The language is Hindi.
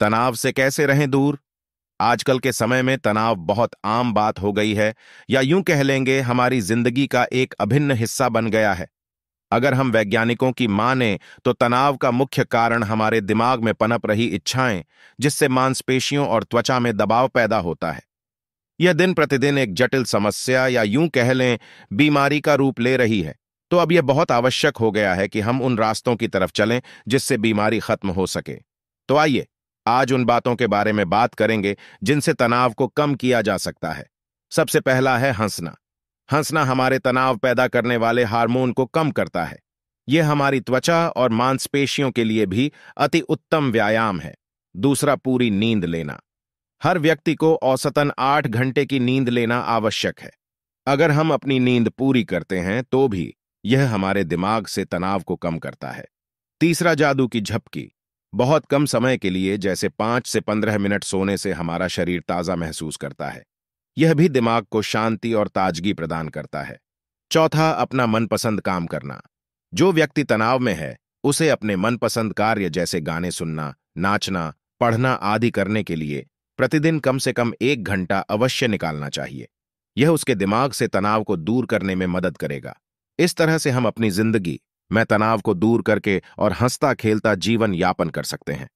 तनाव से कैसे रहें दूर आजकल के समय में तनाव बहुत आम बात हो गई है या यूं कह लेंगे हमारी जिंदगी का एक अभिन्न हिस्सा बन गया है अगर हम वैज्ञानिकों की माने तो तनाव का मुख्य कारण हमारे दिमाग में पनप रही इच्छाएं जिससे मांसपेशियों और त्वचा में दबाव पैदा होता है यह दिन प्रतिदिन एक जटिल समस्या या यूं कह लें बीमारी का रूप ले रही है तो अब यह बहुत आवश्यक हो गया है कि हम उन रास्तों की तरफ चलें जिससे बीमारी खत्म हो सके तो आइए आज उन बातों के बारे में बात करेंगे जिनसे तनाव को कम किया जा सकता है सबसे पहला है हंसना हंसना हमारे तनाव पैदा करने वाले हार्मोन को कम करता है यह हमारी त्वचा और मांसपेशियों के लिए भी अति उत्तम व्यायाम है दूसरा पूरी नींद लेना हर व्यक्ति को औसतन आठ घंटे की नींद लेना आवश्यक है अगर हम अपनी नींद पूरी करते हैं तो भी यह हमारे दिमाग से तनाव को कम करता है तीसरा जादू की झपकी बहुत कम समय के लिए जैसे पांच से पंद्रह मिनट सोने से हमारा शरीर ताज़ा महसूस करता है यह भी दिमाग को शांति और ताजगी प्रदान करता है चौथा अपना मनपसंद काम करना जो व्यक्ति तनाव में है उसे अपने मनपसंद कार्य जैसे गाने सुनना नाचना पढ़ना आदि करने के लिए प्रतिदिन कम से कम एक घंटा अवश्य निकालना चाहिए यह उसके दिमाग से तनाव को दूर करने में मदद करेगा इस तरह से हम अपनी जिंदगी मैं तनाव को दूर करके और हंसता खेलता जीवन यापन कर सकते हैं